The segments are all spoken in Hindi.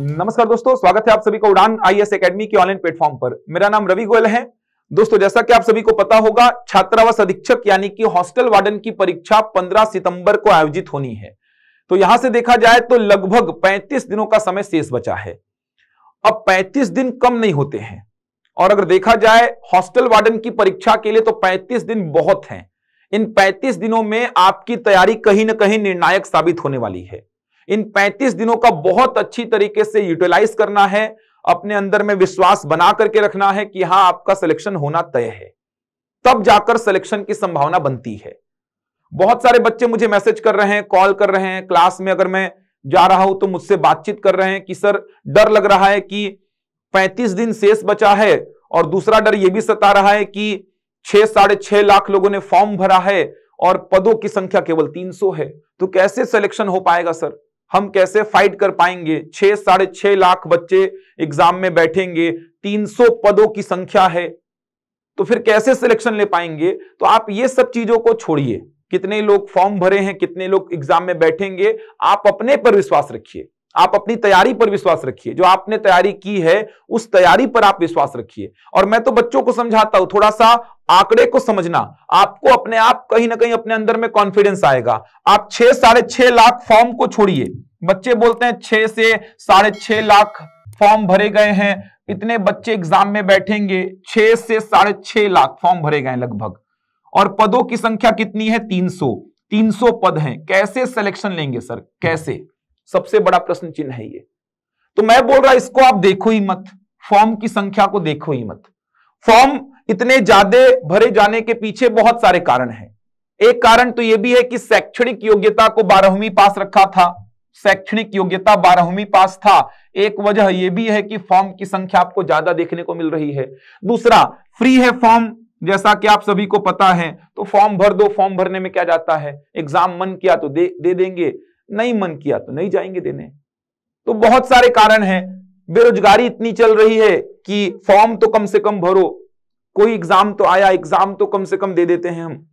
नमस्कार दोस्तों स्वागत है आप सभी को उड़ान एस एकेडमी के ऑनलाइन प्लेटफॉर्म पर मेरा नाम रवि गोयल है दोस्तों जैसा कि आप सभी को पता होगा छात्रावास अधीक्षक यानी कि हॉस्टल वार्डन की परीक्षा 15 सितंबर को आयोजित होनी है तो यहां से देखा जाए तो लगभग 35 दिनों का समय शेष बचा है अब 35 दिन कम नहीं होते हैं और अगर देखा जाए हॉस्टल वार्डन की परीक्षा के लिए तो पैंतीस दिन बहुत है इन पैंतीस दिनों में आपकी तैयारी कहीं ना कहीं निर्णायक साबित होने वाली है इन 35 दिनों का बहुत अच्छी तरीके से यूटिलाइज करना है अपने अंदर में विश्वास बना करके रखना है कि हाँ आपका सिलेक्शन होना तय है तब जाकर सिलेक्शन की संभावना बनती है बहुत सारे बच्चे मुझे मैसेज कर रहे हैं कॉल कर रहे हैं क्लास में अगर मैं जा रहा हूं तो मुझसे बातचीत कर रहे हैं कि सर डर लग रहा है कि 35 दिन शेष बचा है और दूसरा डर यह भी सता रहा है कि छह साढ़े छह लाख लोगों ने फॉर्म भरा है और पदों की संख्या केवल 300 है तो कैसे सिलेक्शन हो पाएगा सर हम कैसे फाइट कर पाएंगे छह साढ़े छह लाख बच्चे एग्जाम में बैठेंगे 300 पदों की संख्या है तो फिर कैसे सिलेक्शन ले पाएंगे तो आप ये सब चीजों को छोड़िए कितने लोग फॉर्म भरे हैं कितने लोग एग्जाम में बैठेंगे आप अपने पर विश्वास रखिए आप अपनी तैयारी पर विश्वास रखिए जो आपने तैयारी की है उस तैयारी पर आप विश्वास रखिए और मैं तो बच्चों को समझाता हूं थोड़ा सा आंकड़े को समझना आपको अपने आप कहीं ना कहीं अपने अंदर में कॉन्फिडेंस आएगा आप छह साढ़े छह लाख फॉर्म को छोड़िए बच्चे बोलते हैं छह से साढ़े छह लाख फॉर्म भरे गए हैं इतने बच्चे एग्जाम में बैठेंगे छह से साढ़े छह लाख फॉर्म भरे गए लगभग और पदों की संख्या कितनी है तीन सौ तीन सौ पद हैं कैसे सिलेक्शन लेंगे सर कैसे सबसे बड़ा प्रश्न चिन्ह है ये तो मैं बोल रहा इसको आप देखो ही मत फॉर्म की संख्या को देखो ही मत फॉर्म इतने ज्यादा भरे जाने के पीछे बहुत सारे कारण हैं एक कारण तो यह भी है कि शैक्षणिक योग्यता को बारहवीं पास रखा था शैक्षणिक योग्यता बारहवीं पास था एक वजह यह भी है कि फॉर्म की संख्या आपको ज्यादा देखने को मिल रही है दूसरा फ्री है फॉर्म जैसा कि आप सभी को पता है तो फॉर्म भर दो फॉर्म भरने में क्या जाता है एग्जाम मन किया तो दे दे देंगे नहीं मन किया तो नहीं जाएंगे देने तो बहुत सारे कारण हैं बेरोजगारी इतनी चल रही है कि फॉर्म तो कम से कम भरो कोई एग्जाम तो आया एग्जाम तो कम से कम दे देते हैं हम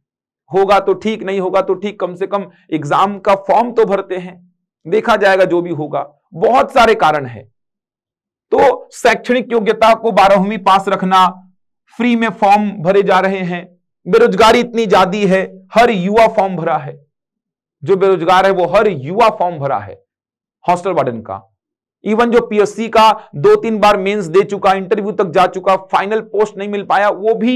होगा तो ठीक नहीं होगा तो ठीक कम से कम एग्जाम का फॉर्म तो भरते हैं देखा जाएगा जो भी होगा बहुत सारे कारण है तो शैक्षणिक योग्यता को बारहवीं पास रखना फ्री में फॉर्म भरे जा रहे हैं बेरोजगारी इतनी ज्यादा है हर युवा फॉर्म भरा है जो बेरोजगार है वो हर युवा फॉर्म भरा है हॉस्टल वार्डन का इवन जो पीएससी का दो तीन बार मेंस दे चुका इंटरव्यू तक जा चुका फाइनल पोस्ट नहीं मिल पाया वो भी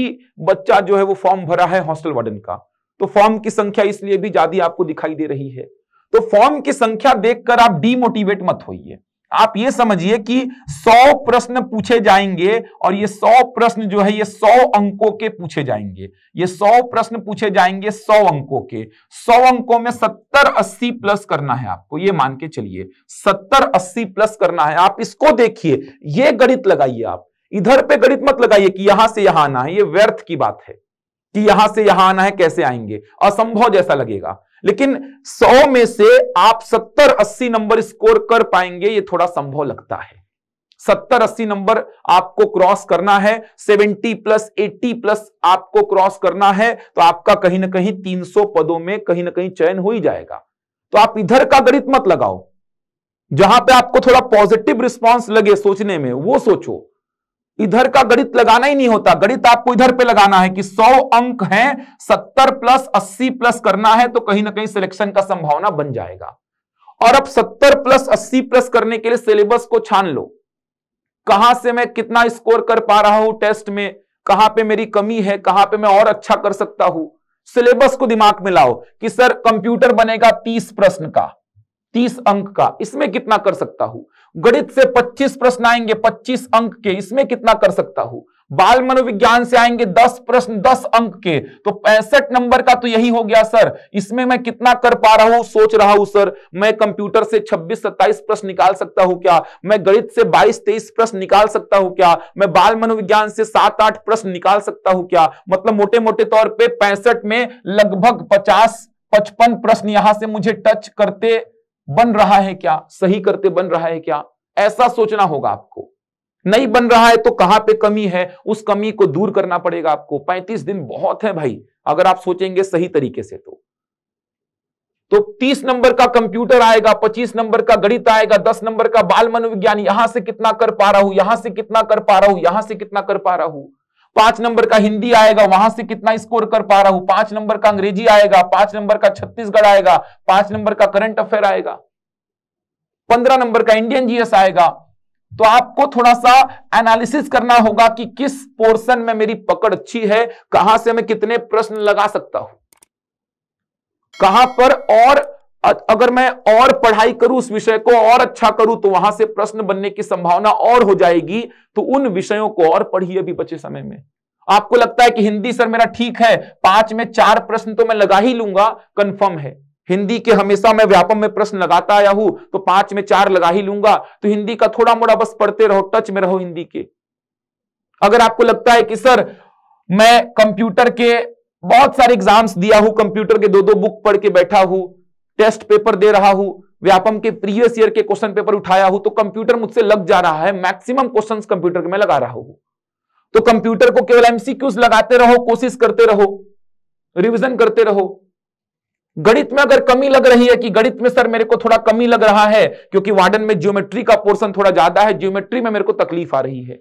बच्चा जो है वो फॉर्म भरा है हॉस्टल वार्डन का तो फॉर्म की संख्या इसलिए भी ज्यादा आपको दिखाई दे रही है तो फॉर्म की संख्या देखकर आप डीमोटिवेट मत होइए आप ये समझिए कि 100 प्रश्न पूछे जाएंगे और ये 100 प्रश्न जो है ये 100 अंकों के पूछे जाएंगे ये 100 प्रश्न पूछे जाएंगे 100 अंकों के 100 अंकों में 70 80 प्लस करना है आपको ये मान के चलिए 70 80 प्लस करना है आप इसको देखिए ये गणित लगाइए आप इधर पे गणित मत लगाइए कि यहां से यहां आना है ये व्यर्थ की बात है कि यहां से यहां आना है कैसे आएंगे असंभव जैसा लगेगा लेकिन 100 में से आप 70-80 नंबर स्कोर कर पाएंगे ये थोड़ा संभव लगता है 70-80 नंबर आपको क्रॉस करना है 70 प्लस 80 प्लस आपको क्रॉस करना है तो आपका कहीं ना कहीं 300 पदों में कहीं ना कहीं चयन हो ही जाएगा तो आप इधर का गणित मत लगाओ जहां पे आपको थोड़ा पॉजिटिव रिस्पांस लगे सोचने में वो सोचो इधर का गणित लगाना ही नहीं होता गणित आपको इधर पे लगाना है कि 100 अंक हैं 70 प्लस 80 प्लस करना है तो कहीं ना कहीं सिलेक्शन का संभावना बन जाएगा और अब 70 प्लस 80 प्लस करने के लिए सिलेबस को छान लो कहां से मैं कितना स्कोर कर पा रहा हूं टेस्ट में कहां पे मेरी कमी है कहां पे मैं और अच्छा कर सकता हूं सिलेबस को दिमाग में लाओ कि सर कंप्यूटर बनेगा तीस प्रश्न का तीस अंक का इसमें कितना कर सकता हूं गणित से पच्चीस प्रश्न आएंगे पच्चीस अंक के इसमें कितना कर सकता हूं बाल मनोविज्ञान से आएंगे दस प्रश्न दस अंक के तो पैंसठ नंबर का तो यही हो गया सर इसमें मैं कितना कर पा रहा हूं सोच रहा हूं सर मैं कंप्यूटर से 26 27 प्रश्न निकाल सकता हूं क्या मैं गणित से 22 23 प्रश्न निकाल सकता हूं क्या मैं बाल मनोविज्ञान से सात आठ प्रश्न निकाल सकता हूं क्या मतलब मोटे मोटे तौर पर पैंसठ में लगभग पचास पचपन प्रश्न यहां से मुझे टच करते बन रहा है क्या सही करते बन रहा है क्या ऐसा सोचना होगा आपको नहीं बन रहा है तो कहां पे कमी है उस कमी को दूर करना पड़ेगा आपको 35 दिन बहुत है भाई अगर आप सोचेंगे सही तरीके से तो तो 30 नंबर का कंप्यूटर आएगा 25 नंबर का गणित आएगा 10 नंबर का बाल मनोविज्ञान यहां से कितना कर पा रहा हूं यहां से कितना कर पा रहा हूं यहां से कितना कर पा रहा हूं पांच नंबर का हिंदी आएगा वहां से कितना स्कोर कर पा रहा हूं पांच नंबर का अंग्रेजी आएगा पांच नंबर का छत्तीसगढ़ आएगा पांच नंबर का करंट अफेयर आएगा पंद्रह नंबर का इंडियन जीएस आएगा तो आपको थोड़ा सा एनालिसिस करना होगा कि किस पोर्शन में मेरी पकड़ अच्छी है कहां से मैं कितने प्रश्न लगा सकता हूं कहां पर और अगर मैं और पढ़ाई करूं उस विषय को और अच्छा करूं तो वहां से प्रश्न बनने की संभावना और हो जाएगी तो उन विषयों को और पढ़िए अभी बचे समय में आपको लगता है कि हिंदी सर मेरा ठीक है पांच में चार प्रश्न तो मैं लगा ही लूंगा कंफर्म है हिंदी के हमेशा मैं व्यापम में प्रश्न लगाता आया हूं तो पांच में चार लगा ही लूंगा तो हिंदी का थोड़ा मोड़ा बस पढ़ते रहो टच में रहो हिंदी के अगर आपको लगता है कि सर मैं कंप्यूटर के बहुत सारे एग्जाम्स दिया हूं कंप्यूटर के दो दो बुक पढ़ के बैठा हूं टेस्ट पेपर दे रहा हूं व्यापम के प्रीवियस ईयर के क्वेश्चन पेपर उठाया हूं तो कंप्यूटर मुझसे लग जा रहा है मैक्सिमम क्वेश्चंस कंप्यूटर में लगा रहा हूं तो कंप्यूटर को केवल एमसीक्यूज लगाते रहो कोशिश करते रहो रिविजन करते रहो गणित में अगर कमी लग रही है कि गणित में सर मेरे को थोड़ा कमी लग रहा है क्योंकि वार्डन में ज्योमेट्री का पोर्सन थोड़ा ज्यादा है ज्योमेट्री में मेरे को तकलीफ आ रही है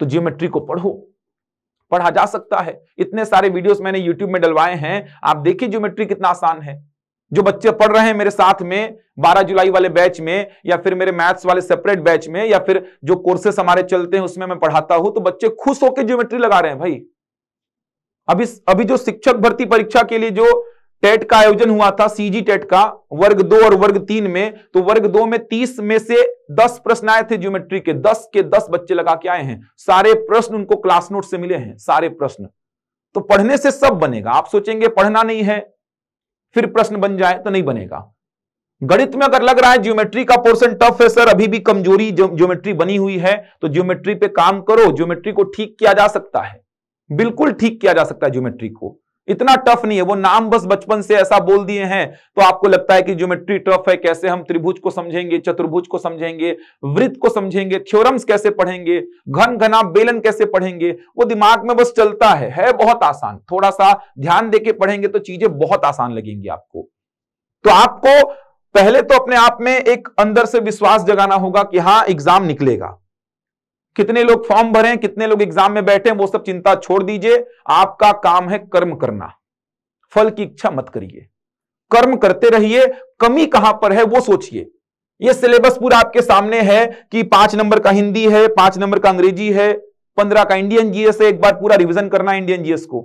तो ज्योमेट्री को पढ़ो पढ़ा जा सकता है इतने सारे वीडियोस मैंने यूट्यूब में डलवाए हैं आप देखिए ज्योमेट्री कितना आसान है जो बच्चे पढ़ रहे हैं मेरे साथ में 12 जुलाई वाले बैच में या फिर मेरे मैथ्स वाले सेपरेट बैच में या फिर जो कोर्सेस हमारे चलते हैं उसमें मैं पढ़ाता हूं तो बच्चे खुश होकर ज्योमेट्री लगा रहे हैं भाई अभी अभी जो शिक्षक भर्ती परीक्षा के लिए जो टेट का आयोजन हुआ था सीजी टेट का वर्ग दो और वर्ग तीन में तो वर्ग दो में तीस में से दस प्रश्न आए थे ज्योमेट्री के दस के दस बच्चे लगा के आए हैं सारे प्रश्न उनको क्लास नोट से मिले हैं सारे प्रश्न तो पढ़ने से सब बनेगा आप सोचेंगे पढ़ना नहीं है फिर प्रश्न बन जाए तो नहीं बनेगा गणित में अगर लग रहा है ज्योमेट्री का पोर्शन टफ है सर अभी भी कमजोरी ज्योमेट्री बनी हुई है तो ज्योमेट्री पे काम करो ज्योमेट्री को ठीक किया जा सकता है बिल्कुल ठीक किया जा सकता है ज्योमेट्री को इतना टफ नहीं है वो नाम बस बचपन से ऐसा बोल दिए हैं तो आपको लगता है कि ज्योमेट्री टफ है कैसे हम त्रिभुज को समझेंगे चतुर्भुज को समझेंगे वृत्त को समझेंगे थ्योरम्स कैसे पढ़ेंगे घन घना बेलन कैसे पढ़ेंगे वो दिमाग में बस चलता है है बहुत आसान थोड़ा सा ध्यान देके पढ़ेंगे तो चीजें बहुत आसान लगेंगी आपको तो आपको पहले तो अपने आप में एक अंदर से विश्वास जगाना होगा कि हाँ एग्जाम निकलेगा कितने लोग फॉर्म भरे हैं कितने लोग एग्जाम में बैठे हैं वो सब चिंता छोड़ दीजिए आपका काम है कर्म करना फल की इच्छा मत करिए कर्म करते रहिए कमी कहां पर है वो सोचिए ये सिलेबस पूरा आपके सामने है कि पांच नंबर का हिंदी है पांच नंबर का अंग्रेजी है पंद्रह का इंडियन जीएस है एक बार पूरा रिवीजन करना इंडियन जीएस को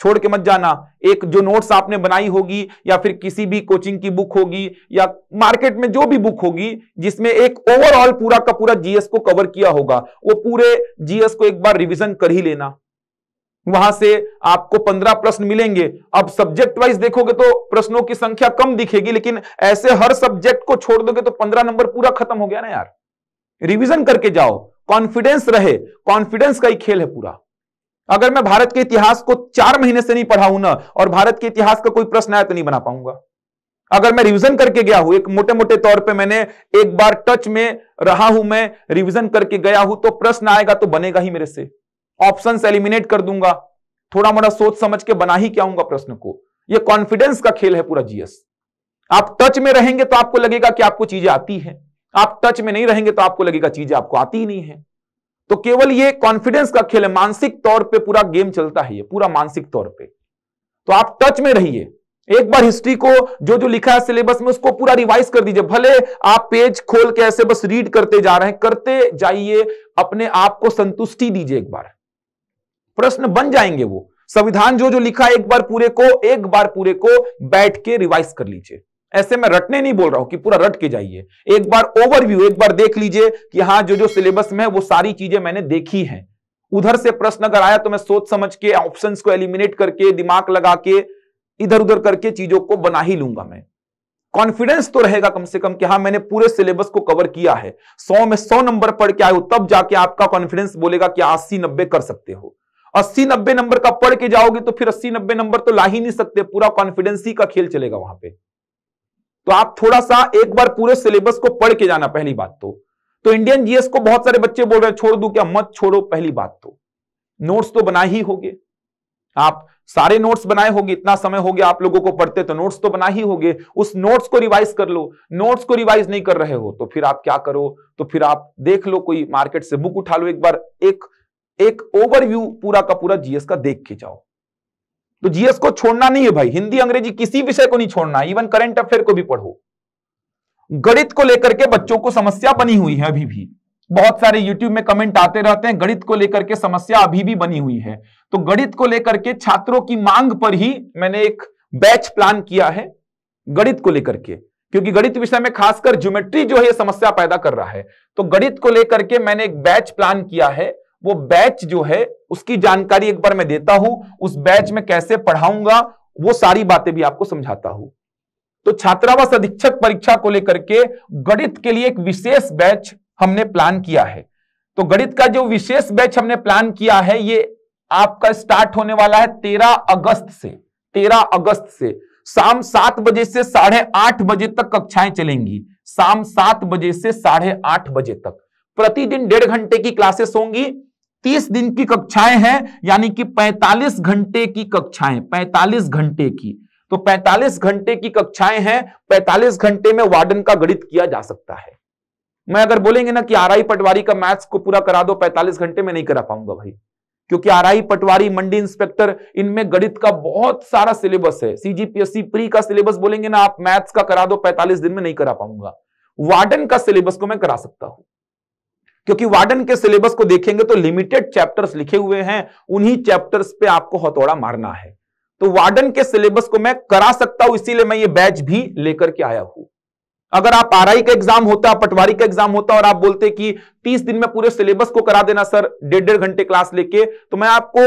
छोड़ के मत जाना एक जो नोट्स आपने बनाई होगी या फिर किसी भी कोचिंग की बुक होगी या मार्केट में जो भी बुक होगी जिसमें एक ओवरऑल पूरा का पूरा जीएस को कवर किया होगा वो पूरे जीएस को एक बार रिवीजन कर ही लेना वहां से आपको पंद्रह प्रश्न मिलेंगे अब सब्जेक्ट वाइज देखोगे तो प्रश्नों की संख्या कम दिखेगी लेकिन ऐसे हर सब्जेक्ट को छोड़ दोगे तो पंद्रह नंबर पूरा खत्म हो गया ना यार रिविजन करके जाओ कॉन्फिडेंस रहे कॉन्फिडेंस का ही खेल है पूरा अगर मैं भारत के इतिहास को चार महीने से नहीं पढ़ा हूं ना और भारत के इतिहास का कोई प्रश्न आया तो नहीं बना पाऊंगा अगर मैं रिवीजन करके गया हूं एक मोटे मोटे तौर पे मैंने एक बार टच में रहा हूं मैं रिवीजन करके गया हूं तो प्रश्न आएगा तो बनेगा ही मेरे से ऑप्शन एलिमिनेट कर दूंगा थोड़ा मोटा सोच समझ के बना ही क्या प्रश्न को यह कॉन्फिडेंस का खेल है पूरा जीएस आप टच में रहेंगे तो आपको लगेगा कि आपको चीजें आती है आप टच में नहीं रहेंगे तो आपको लगेगा चीजें आपको आती ही नहीं है तो केवल ये कॉन्फिडेंस का खेल है मानसिक तौर पे पूरा गेम चलता है ये पूरा मानसिक तौर पे तो आप टच में रहिए एक बार हिस्ट्री को जो जो लिखा है सिलेबस में उसको पूरा रिवाइज कर दीजिए भले आप पेज खोल के ऐसे बस रीड करते जा रहे हैं करते जाइए अपने आप को संतुष्टि दीजिए एक बार प्रश्न बन जाएंगे वो संविधान जो जो लिखा है एक बार पूरे को एक बार पूरे को बैठ के रिवाइज कर लीजिए ऐसे में रटने नहीं बोल रहा हूं कि पूरा रट के जाइए एक बार ओवरव्यू एक बार देख लीजिए कि हाँ जो जो सिलेबस में वो सारी चीजें मैंने देखी है उधर से प्रश्न अगर आया तो मैं सोच समझ के ऑप्शंस को एलिमिनेट करके दिमाग लगा के इधर उधर करके चीजों को बना ही लूंगा मैं कॉन्फिडेंस तो रहेगा कम से कम कि हाँ मैंने पूरे सिलेबस को कवर किया है सौ में सौ नंबर पढ़ के आयो तब जाके आपका कॉन्फिडेंस बोलेगा कि अस्सी नब्बे कर सकते हो अस्सी नब्बे नंबर का पढ़ के जाओगे तो फिर अस्सी नब्बे नंबर तो ला ही नहीं सकते पूरा कॉन्फिडेंस ही का खेल चलेगा वहां पे तो आप थोड़ा सा एक बार पूरे सिलेबस को पढ़ के जाना पहली बात तो तो इंडियन जीएस को बहुत सारे बच्चे बोल रहे हैं छोड़ दू क्या मत छोड़ो पहली बात तो नोट्स तो बना ही होगे आप सारे नोट्स बनाए होंगे इतना समय हो गया आप लोगों को पढ़ते तो नोट्स तो बना ही होंगे उस नोट्स को रिवाइज कर लो नोट्स को रिवाइज नहीं कर रहे हो तो फिर आप क्या करो तो फिर आप देख लो कोई मार्केट से बुक उठा लो एक बार एक एक ओवरव्यू पूरा का पूरा जीएस का देख के जाओ तो जीएस को छोड़ना नहीं है भाई हिंदी अंग्रेजी किसी विषय को नहीं छोड़ना इवन करंट अफेयर को भी पढ़ो गणित को लेकर के बच्चों को समस्या बनी हुई है अभी भी बहुत सारे YouTube में कमेंट आते रहते हैं गणित को लेकर के समस्या अभी भी बनी हुई है तो गणित को लेकर के छात्रों की मांग पर ही मैंने एक बैच प्लान किया है गणित को लेकर के क्योंकि गणित विषय में खासकर ज्योमेट्री जो है समस्या पैदा कर रहा है तो गणित को लेकर के मैंने एक बैच प्लान किया है वो बैच जो है उसकी जानकारी एक बार मैं देता हूं उस बैच में कैसे पढ़ाऊंगा वो सारी बातें भी आपको समझाता हूं तो छात्रावास अधीक्षक परीक्षा को लेकर के गणित के लिए एक विशेष बैच हमने प्लान किया है तो गणित का जो विशेष बैच हमने प्लान किया है ये आपका स्टार्ट होने वाला है तेरह अगस्त से तेरह अगस्त से शाम सात बजे से साढ़े आठ बजे तक कक्षाएं चलेंगी शाम सात बजे से साढ़े आठ बजे तक प्रतिदिन डेढ़ घंटे की क्लासेस होंगी तीस दिन की कक्षाएं हैं यानी कि पैंतालीस घंटे की कक्षाएं पैंतालीस घंटे की तो पैंतालीस घंटे की कक्षाएं हैं पैंतालीस घंटे में वार्डन का गणित किया जा सकता है मैं अगर बोलेंगे ना कि आर पटवारी का मैथ्स को पूरा करा दो पैंतालीस घंटे में नहीं करा पाऊंगा भाई क्योंकि आरआई पटवारी मंडी इंस्पेक्टर इनमें गणित का बहुत सारा सिलेबस है सीजीपीएससी प्री का सिलेबस बोलेंगे ना आप मैथ्स का करा दो पैंतालीस दिन में नहीं करा पाऊंगा वार्डन का सिलेबस को मैं करा सकता हूं क्योंकि वार्डन के सिलेबस को देखेंगे तो लिमिटेड चैप्टर्स लिखे हुए हैं उन्हीं चैप्टर्स पे आपको हथौड़ा मारना है तो वार्डन के सिलेबस को मैं करा सकता हूं इसीलिए मैं ये बैच भी लेकर के आया हूं अगर आप आरआई का एग्जाम होता पटवारी का एग्जाम होता और आप बोलते कि 30 दिन में पूरे सिलेबस को करा देना सर डेढ़ डेढ़ घंटे क्लास लेके तो मैं आपको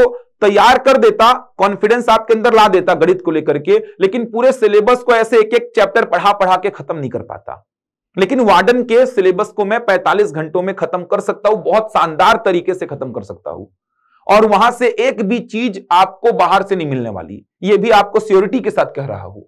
तैयार कर देता कॉन्फिडेंस आपके अंदर ला देता गणित को लेकर के लेकिन पूरे सिलेबस को ऐसे एक एक चैप्टर पढ़ा पढ़ा के खत्म नहीं कर पाता लेकिन वार्डन के सिलेबस को मैं 45 घंटों में खत्म कर सकता हूं बहुत शानदार तरीके से खत्म कर सकता हूं और वहां से एक भी चीज आपको बाहर से नहीं मिलने वाली यह भी आपको सियोरिटी के साथ कह रहा हूं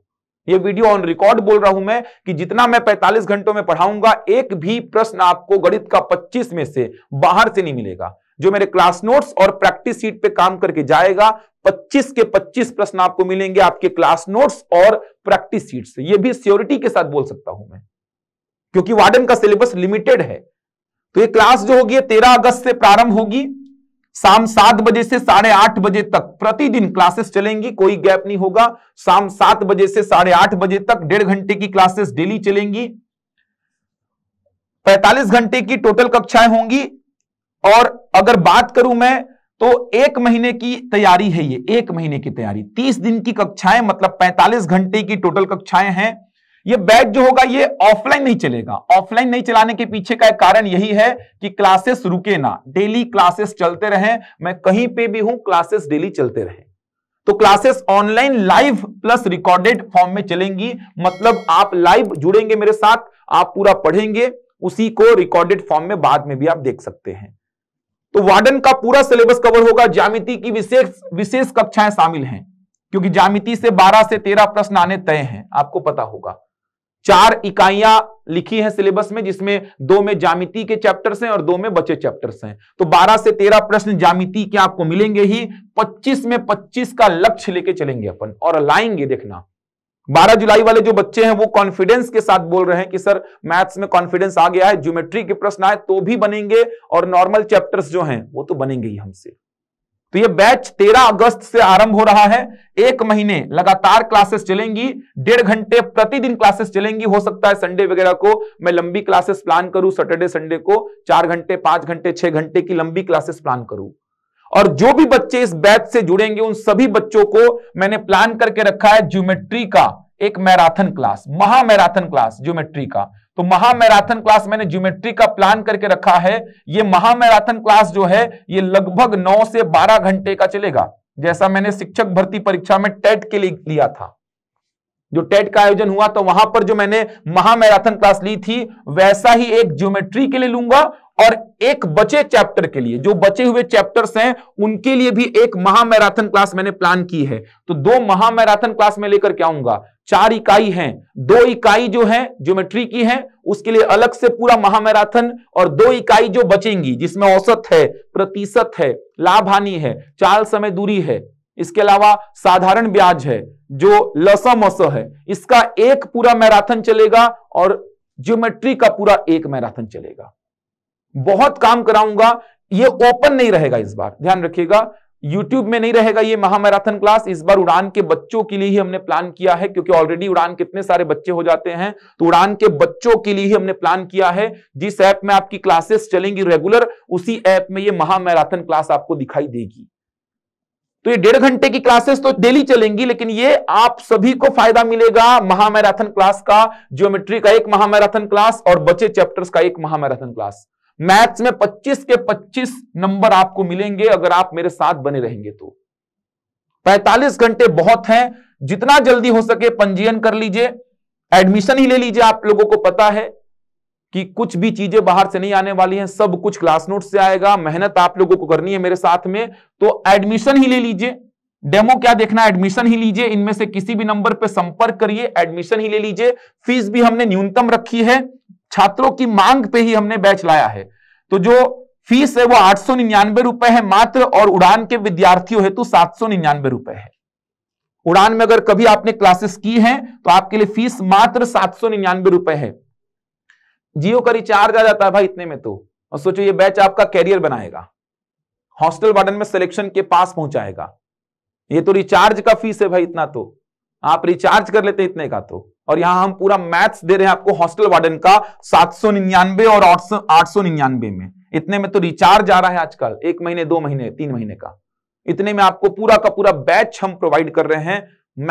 ये वीडियो ऑन रिकॉर्ड बोल रहा हूं मैं कि जितना मैं 45 घंटों में पढ़ाऊंगा एक भी प्रश्न आपको गणित का 25 में से बाहर से नहीं मिलेगा जो मेरे क्लास नोट्स और प्रैक्टिस सीट पे काम करके जाएगा 25 के 25 प्रश्न आपको मिलेंगे आपके क्लास नोट्स और प्रैक्टिस सीट से यह भी सियोरिटी के साथ बोल सकता हूं मैं क्योंकि वार्डन का सिलेबस लिमिटेड है तो ये क्लास जो होगी तेरह अगस्त से प्रारंभ होगी शाम सात बजे से साढ़े आठ बजे तक प्रतिदिन क्लासेस चलेंगी कोई गैप नहीं होगा शाम सात बजे से साढ़े आठ बजे तक डेढ़ घंटे की क्लासेस डेली चलेंगी 45 घंटे की टोटल कक्षाएं होंगी और अगर बात करूं मैं तो एक महीने की तैयारी है ये एक महीने की तैयारी 30 दिन की कक्षाएं मतलब 45 घंटे की टोटल कक्षाएं हैं ये बैच जो होगा ये ऑफलाइन नहीं चलेगा ऑफलाइन नहीं चलाने के पीछे का एक कारण यही है कि क्लासेस रुके ना डेली क्लासेस चलते रहे मैं कहीं पे भी हूं क्लासेस डेली चलते रहे तो classes online live plus recorded form में चलेंगी मतलब आप लाइव जुड़ेंगे मेरे साथ आप पूरा पढ़ेंगे उसी को रिकॉर्डेड फॉर्म में बाद में भी आप देख सकते हैं तो वार्डन का पूरा सिलेबस कवर होगा जामिति की विशेष विशेष कक्षाएं शामिल हैं क्योंकि जामिति से 12 से 13 प्रश्न आने तय हैं आपको पता होगा चार इकाइयां लिखी हैं सिलेबस में जिसमें दो में जामिति के चैप्टर्स हैं और दो में बचे चैप्टर्स हैं तो 12 से 13 प्रश्न जामिति के आपको मिलेंगे ही 25 में 25 का लक्ष्य लेके चलेंगे अपन और लाएंगे देखना 12 जुलाई वाले जो बच्चे हैं वो कॉन्फिडेंस के साथ बोल रहे हैं कि सर मैथ्स में कॉन्फिडेंस आ गया है ज्योमेट्री के प्रश्न आए तो भी बनेंगे और नॉर्मल चैप्टर्स जो हैं वो तो बनेंगे ही हमसे तो ये बैच 13 अगस्त से आरंभ हो रहा है एक महीने लगातार क्लासेस चलेंगी डेढ़ घंटे प्रतिदिन क्लासेस चलेंगी हो सकता है संडे वगैरह को मैं लंबी क्लासेस प्लान करूं सैटरडे संडे को चार घंटे पांच घंटे छह घंटे की लंबी क्लासेस प्लान करूं और जो भी बच्चे इस बैच से जुड़ेंगे उन सभी बच्चों को मैंने प्लान करके रखा है ज्योमेट्री का एक मैराथन क्लास महा मैराथन क्लास ज्योमेट्री का तो महामैराथन क्लास मैंने ज्योमेट्री का प्लान करके रखा है ये महामैराथन क्लास जो है ये लगभग 9 से 12 घंटे का चलेगा जैसा मैंने शिक्षक भर्ती परीक्षा में टेट के लिए लिया था जो टेट का आयोजन हुआ तो वहां पर जो मैंने महामैराथन क्लास ली थी वैसा ही एक ज्योमेट्री के लिए लूंगा और एक बचे चैप्टर के लिए जो बचे हुए चैप्टर्स हैं उनके लिए भी एक महामैराथन क्लास मैंने प्लान की है तो दो महामैराथन क्लास में लेकर के आऊंगा चार इकाई हैं दो इकाई जो है ज्योमेट्री की है उसके लिए अलग से पूरा महामैराथन और दो इकाई जो बचेंगी जिसमें औसत है प्रतिशत है लाभ हानि है चाल समय दूरी है इसके अलावा साधारण ब्याज है जो मस है इसका एक पूरा मैराथन चलेगा और ज्योमेट्री का पूरा एक मैराथन चलेगा बहुत काम कराऊंगा ये ओपन नहीं रहेगा इस बार ध्यान रखिएगा यूट्यूब में नहीं रहेगा ये महामैराथन क्लास इस बार उड़ान के बच्चों के लिए ही हमने प्लान किया है क्योंकि ऑलरेडी उड़ान कितने सारे बच्चे हो जाते हैं तो उड़ान के बच्चों के लिए ही हमने प्लान किया है जिस ऐप में आपकी क्लासेस चलेंगी रेगुलर उसी ऐप में ये महामैराथन क्लास आपको दिखाई देगी तो ये डेढ़ घंटे की क्लासेस तो डेली चलेंगी लेकिन ये आप सभी को फायदा मिलेगा महामैराथन क्लास का ज्योमेट्री का एक महामैराथन क्लास और बचे चैप्टर्स का एक महामैराथन क्लास मैथ्स में 25 के 25 नंबर आपको मिलेंगे अगर आप मेरे साथ बने रहेंगे तो 45 घंटे बहुत हैं जितना जल्दी हो सके पंजीयन कर लीजिए एडमिशन ही ले लीजिए आप लोगों को पता है कि कुछ भी चीजें बाहर से नहीं आने वाली हैं सब कुछ क्लास नोट से आएगा मेहनत आप लोगों को करनी है मेरे साथ में तो एडमिशन ही ले लीजिए डेमो क्या देखना एडमिशन ही लीजिए इनमें से किसी भी नंबर पर संपर्क करिए एडमिशन ही ले लीजिए फीस भी हमने न्यूनतम रखी है छात्रों की मांग पे ही हमने बैच लाया है तो जो फीस है वो आठ सौ निन्यानवे रुपए है मात्र और उड़ान के विद्यार्थियों हेतु सात सौ निन्यानवे रुपए है उड़ान में अगर कभी आपने क्लासेस की हैं तो आपके लिए फीस मात्र सात सौ निन्यानवे रुपए है जियो का रिचार्ज आ जाता है भाई इतने में तो और सोचो ये बैच आपका कैरियर बनाएगा हॉस्टल वार्डन में सिलेक्शन के पास पहुंचाएगा ये तो रिचार्ज का फीस है भाई इतना तो आप रिचार्ज कर लेते इतने का तो और यहां हम पूरा मैथ्स दे रहे हैं आपको हॉस्टल वार्डन का सात सौ निन्यानवे और आठ सौ निन्यानवे में इतने में तो रिचार्ज आ रहा है आजकल एक महीने दो महीने तीन महीने का इतने में आपको पूरा का पूरा बैच हम प्रोवाइड कर रहे हैं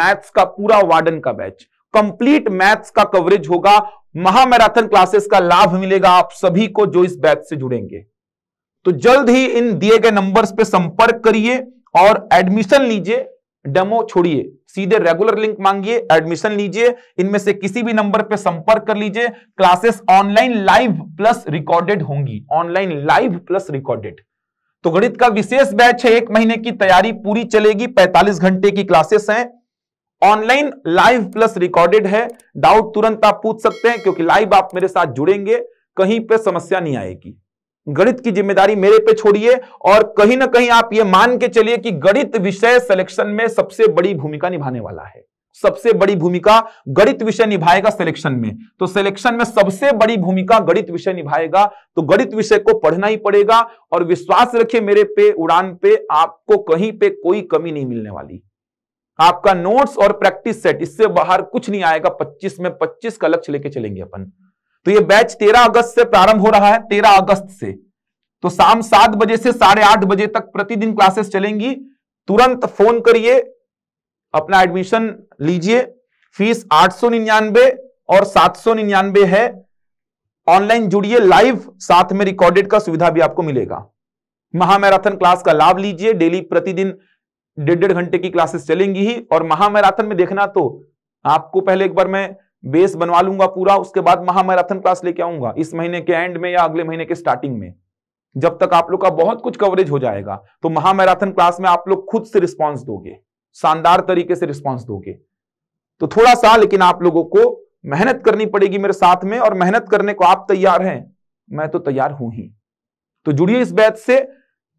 मैथ्स का पूरा वार्डन का बैच कंप्लीट मैथ्स का कवरेज होगा महामैराथन क्लासेस का लाभ मिलेगा आप सभी को जो इस बैच से जुड़ेंगे तो जल्द ही इन दिए गए नंबर्स पे संपर्क करिए और एडमिशन लीजिए डेमो छोड़िए सीधे रेगुलर लिंक मांगिए एडमिशन लीजिए इनमें से किसी भी नंबर पे संपर्क कर लीजिए classes online live plus recorded होंगी ऑनलाइन लाइव प्लस रिकॉर्डेड तो गणित का विशेष बैच है एक महीने की तैयारी पूरी चलेगी 45 घंटे की क्लासेस हैं ऑनलाइन लाइव प्लस रिकॉर्डेड है डाउट तुरंत आप पूछ सकते हैं क्योंकि लाइव आप मेरे साथ जुड़ेंगे कहीं पे समस्या नहीं आएगी गणित की जिम्मेदारी मेरे पे छोड़िए और कहीं ना कहीं आप ये मान के चलिए कि गणित विषय सिलेक्शन में सबसे बड़ी भूमिका निभाने वाला है सबसे बड़ी भूमिका गणित विषय निभाएगा सिलेक्शन में तो सिलेक्शन में सबसे बड़ी भूमिका गणित विषय निभाएगा तो गणित विषय को पढ़ना ही पड़ेगा और विश्वास रखिए मेरे पे उड़ान पे आपको कहीं पे कोई कमी नहीं मिलने वाली आपका नोट्स और प्रैक्टिस सेट इससे बाहर कुछ नहीं आएगा 25 में 25 का लक्ष्य लेके चलेंगे अपन तो ये बैच 13 अगस्त से प्रारंभ हो रहा है 13 अगस्त से तो शाम सात बजे से साढ़े आठ बजे तक प्रतिदिन क्लासेस चलेंगी तुरंत फोन करिए अपना एडमिशन लीजिए फीस आठ सौ और सात सौ निन्यानबे है ऑनलाइन जुड़िए लाइव साथ में रिकॉर्डेड का सुविधा भी आपको मिलेगा महामैराथन क्लास का लाभ लीजिए डेली प्रतिदिन डेढ़ डेढ़ घंटे की क्लासेस चलेंगी ही और महामैराथन में देखना तो आपको पहले एक बार मैं बेस बनवा लूंगा पूरा उसके बाद महामैराथन क्लास लेके आऊंगा इस महीने के एंड में या अगले महीने के स्टार्टिंग में जब तक आप लोग का बहुत कुछ कवरेज हो जाएगा तो महामैराथन क्लास में आप लोग खुद से रिस्पॉन्स दोगे शानदार तरीके से रिस्पॉन्स दोगे तो थोड़ा सा लेकिन आप लोगों को मेहनत करनी पड़ेगी मेरे साथ में और मेहनत करने को आप तैयार हैं मैं तो तैयार हूं ही तो जुड़िए इस बैच से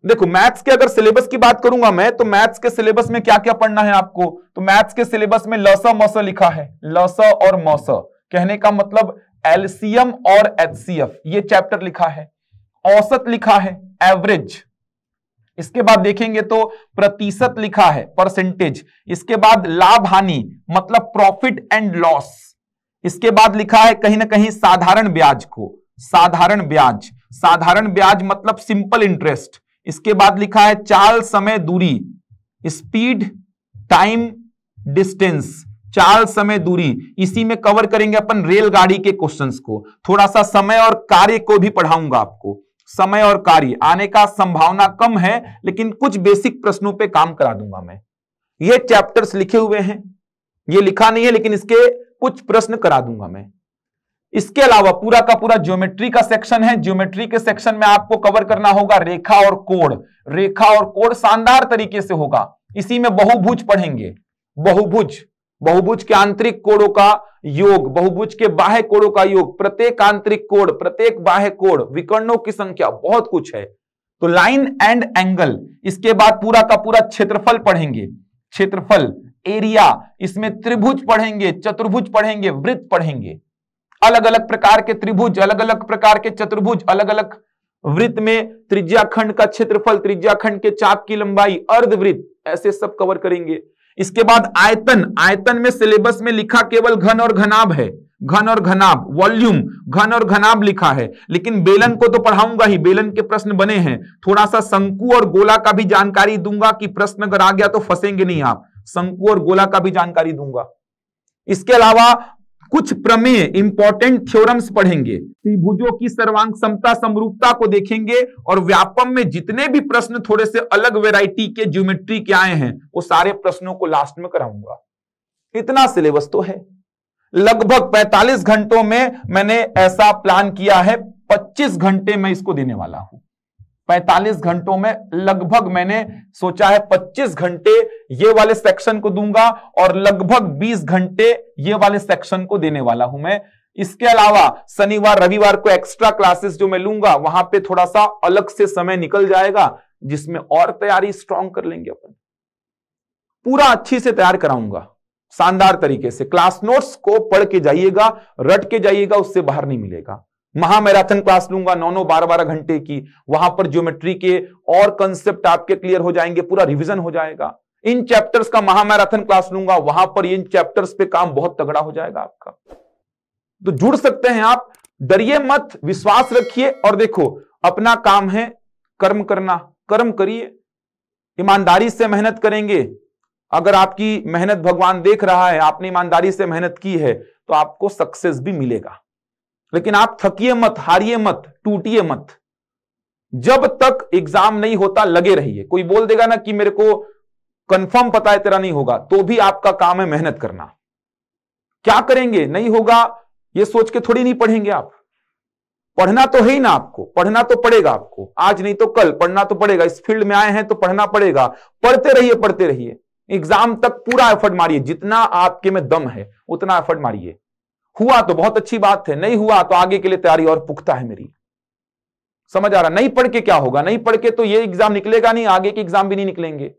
देखो मैथ्स के अगर सिलेबस की बात करूंगा मैं तो मैथ्स के सिलेबस में क्या क्या पढ़ना है आपको तो मैथ्स के सिलेबस में लस मस लिखा है लस और मस कहने का मतलब एलसीएम और एचसीएफ ये चैप्टर लिखा है औसत लिखा है एवरेज इसके बाद देखेंगे तो प्रतिशत लिखा है परसेंटेज इसके बाद लाभ हानि मतलब प्रॉफिट एंड लॉस इसके बाद लिखा है कहीं ना कहीं साधारण ब्याज को साधारण ब्याज साधारण ब्याज मतलब सिंपल इंटरेस्ट इसके बाद लिखा है चाल समय दूरी स्पीड टाइम डिस्टेंस चाल समय दूरी इसी में कवर करेंगे अपन रेलगाड़ी के क्वेश्चंस को थोड़ा सा समय और कार्य को भी पढ़ाऊंगा आपको समय और कार्य आने का संभावना कम है लेकिन कुछ बेसिक प्रश्नों पे काम करा दूंगा मैं ये चैप्टर्स लिखे हुए हैं ये लिखा नहीं है लेकिन इसके कुछ प्रश्न करा दूंगा मैं इसके अलावा पूरा का पूरा ज्योमेट्री का सेक्शन है ज्योमेट्री के सेक्शन में आपको कवर करना होगा रेखा और कोड रेखा और कोड शानदार तरीके से होगा इसी में बहुभुज पढ़ेंगे बहुभुज बहुभुज के आंतरिक कोड़ों का योग बहुभुज के बाह्य कोड़ों का योग प्रत्येक आंतरिक कोड प्रत्येक बाह्य कोड विकर्णों की संख्या बहुत कुछ है तो लाइन एंड एंगल इसके बाद पूरा का पूरा क्षेत्रफल पढ़ेंगे क्षेत्रफल एरिया इसमें त्रिभुज पढ़ेंगे चतुर्भुज पढ़ेंगे वृत्त पढ़ेंगे अलग अलग प्रकार के त्रिभुज अलग अलग प्रकार के चतुर्भुज अलग अलग वृत्त में त्रिज्याखंड का क्षेत्रफल त्रिज्याखंड के चाप की लंबाई अर्धवृत्त ऐसे सब कवर करेंगे इसके बाद आयतन आयतन में सिलेबस में लिखा केवल घन और घनाभ है घन और घनाभ वॉल्यूम घन और घनाभ लिखा है लेकिन बेलन को तो पढ़ाऊंगा ही बेलन के प्रश्न बने हैं थोड़ा सा शंकु और गोला का भी जानकारी दूंगा कि प्रश्न अगर आ गया तो फंसेंगे नहीं आप शंकु और गोला का भी जानकारी दूंगा इसके अलावा कुछ प्रमेय इंपॉर्टेंट थ्योरम्स पढ़ेंगे त्रिभुजों की सर्वांग समता समरूपता को देखेंगे और व्यापम में जितने भी प्रश्न थोड़े से अलग वेराइटी के ज्योमेट्री के आए हैं वो सारे प्रश्नों को लास्ट में कराऊंगा इतना सिलेबस तो है लगभग 45 घंटों में मैंने ऐसा प्लान किया है 25 घंटे में इसको देने वाला हूं 45 घंटों में लगभग मैंने सोचा है 25 घंटे ये वाले सेक्शन को दूंगा और लगभग 20 घंटे ये वाले सेक्शन को देने वाला हूं मैं इसके अलावा शनिवार रविवार को एक्स्ट्रा क्लासेस जो मैं लूंगा वहां पे थोड़ा सा अलग से समय निकल जाएगा जिसमें और तैयारी स्ट्रांग कर लेंगे अपन पूरा अच्छी से तैयार कराऊंगा शानदार तरीके से क्लास नोट्स को पढ़ के जाइएगा रट के जाइएगा उससे बाहर नहीं मिलेगा महामैराथन क्लास लूंगा नौ नौ बारह बारह घंटे की वहां पर ज्योमेट्री के और कंसेप्ट आपके क्लियर हो जाएंगे पूरा रिवीजन हो जाएगा इन चैप्टर्स का महामैराथन क्लास लूंगा वहां पर इन चैप्टर्स पे काम बहुत तगड़ा हो जाएगा आपका तो जुड़ सकते हैं आप डरिए मत विश्वास रखिए और देखो अपना काम है कर्म करना कर्म करिए ईमानदारी से मेहनत करेंगे अगर आपकी मेहनत भगवान देख रहा है आपने ईमानदारी से मेहनत की है तो आपको सक्सेस भी मिलेगा लेकिन आप थकिए मत हारिए मत टूटिए मत जब तक एग्जाम नहीं होता लगे रहिए कोई बोल देगा ना कि मेरे को कंफर्म पता है तेरा नहीं होगा तो भी आपका काम है मेहनत करना क्या करेंगे नहीं होगा ये सोच के थोड़ी नहीं पढ़ेंगे आप पढ़ना तो है ही ना आपको पढ़ना तो पड़ेगा आपको आज नहीं तो कल पढ़ना तो पड़ेगा इस फील्ड में आए हैं तो पढ़ना पड़ेगा पढ़ते रहिए पढ़ते रहिए एग्जाम तक पूरा एफर्ट मारिए जितना आपके में दम है उतना एफर्ट मारिए हुआ तो बहुत अच्छी बात है नहीं हुआ तो आगे के लिए तैयारी और पुख्ता है मेरी समझ आ रहा नहीं पढ़ के क्या होगा नहीं पढ़ के तो ये एग्जाम निकलेगा नहीं आगे के एग्जाम भी नहीं निकलेंगे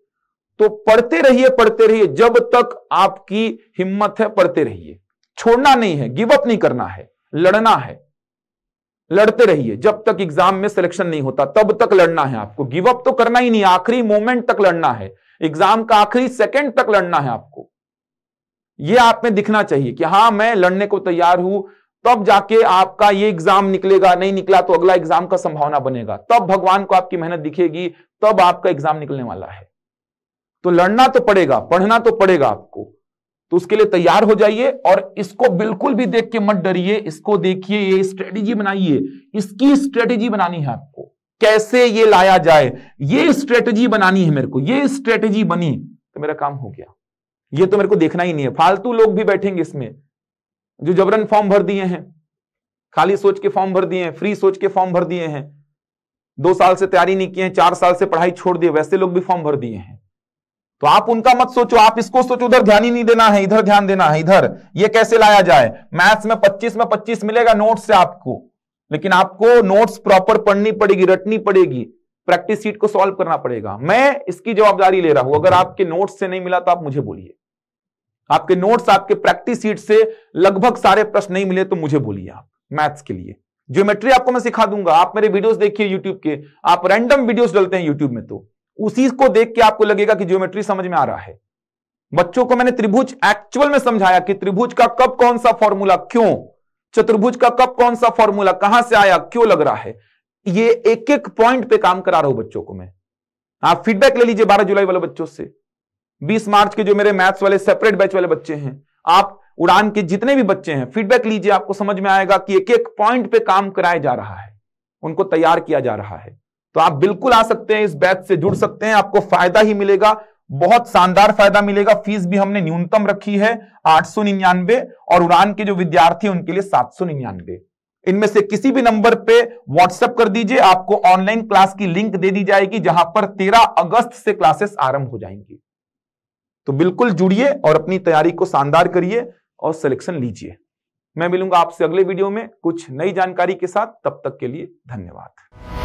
तो पढ़ते रहिए पढ़ते रहिए जब तक आपकी हिम्मत है पढ़ते रहिए छोड़ना नहीं है गिव अप नहीं करना है लड़ना है लड़ते रहिए जब तक एग्जाम में सिलेक्शन नहीं होता तब तक लड़ना है आपको गिव अप तो करना ही नहीं आखिरी मोमेंट तक लड़ना है एग्जाम का आखिरी सेकेंड तक लड़ना है आपको यह आप में दिखना चाहिए कि हां मैं लड़ने को तैयार हूं तब जाके आपका ये एग्जाम निकलेगा नहीं निकला तो अगला एग्जाम का संभावना बनेगा तब भगवान को आपकी मेहनत दिखेगी तब आपका एग्जाम निकलने वाला है तो लड़ना तो पड़ेगा पढ़ना तो पड़ेगा आपको तो उसके लिए तैयार हो जाइए और इसको बिल्कुल भी देख के मत डरिए इसको देखिए ये स्ट्रेटेजी बनाइए इसकी स्ट्रेटेजी बनानी है आपको कैसे ये लाया जाए ये स्ट्रेटेजी बनानी है मेरे को ये स्ट्रेटेजी बनी तो मेरा काम हो गया ये तो मेरे को देखना ही नहीं है फालतू लोग भी बैठेंगे इसमें जो जबरन फॉर्म भर दिए हैं खाली सोच के फॉर्म भर दिए हैं फ्री सोच के फॉर्म भर दिए हैं दो साल से तैयारी नहीं किए हैं चार साल से पढ़ाई छोड़ दिए वैसे लोग भी फॉर्म भर दिए हैं तो आप उनका मत सोचो आप इसको सोचो उधर ध्यान ही नहीं देना है इधर ध्यान देना है इधर ये कैसे लाया जाए मैथ्स में 25 में 25 मिलेगा नोट्स से आपको लेकिन आपको नोट्स प्रॉपर पढ़नी पड़ेगी रटनी पड़ेगी प्रैक्टिस सीट को सॉल्व करना पड़ेगा मैं इसकी जवाबदारी ले रहा हूं अगर आपके नोट्स से नहीं मिला तो आप मुझे बोलिए आपके नोट्स आपके प्रैक्टिस सीट से लगभग सारे प्रश्न नहीं मिले तो मुझे बोलिए आप मैथ्स के लिए ज्योमेट्री आपको मैं सिखा दूंगा आप मेरे वीडियोस देखिए यूट्यूब के आप रैंडम वीडियोस डलते हैं यूट्यूब में तो उसी को देख के आपको लगेगा कि ज्योमेट्री समझ में आ रहा है बच्चों को मैंने त्रिभुज एक्चुअल में समझाया कि त्रिभुज का कब कौन सा फॉर्मूला क्यों चतुर्भुज का कब कौन सा फॉर्मूला कहां से आया क्यों लग रहा है ये एक एक पॉइंट पे काम करा रहा हूं बच्चों को मैं आप फीडबैक ले लीजिए बारह जुलाई वाले बच्चों से बीस मार्च के जो मेरे मैथ्स वाले सेपरेट बैच वाले बच्चे हैं आप उड़ान के जितने भी बच्चे हैं फीडबैक लीजिए आपको समझ में आएगा कि एक एक पॉइंट पे काम कराया जा रहा है उनको तैयार किया जा रहा है तो आप बिल्कुल आ सकते हैं इस बैच से जुड़ सकते हैं आपको फायदा ही मिलेगा बहुत शानदार फायदा मिलेगा फीस भी हमने न्यूनतम रखी है आठ सौ निन्यानवे और उड़ान के जो विद्यार्थी हैं उनके लिए सात सौ निन्यानवे इनमें से किसी भी नंबर पे व्हाट्सएप कर दीजिए आपको ऑनलाइन क्लास की लिंक दे दी जाएगी जहां पर तेरह अगस्त से क्लासेस आरंभ हो जाएंगी तो बिल्कुल जुड़िए और अपनी तैयारी को शानदार करिए और सिलेक्शन लीजिए मैं मिलूंगा आपसे अगले वीडियो में कुछ नई जानकारी के साथ तब तक के लिए धन्यवाद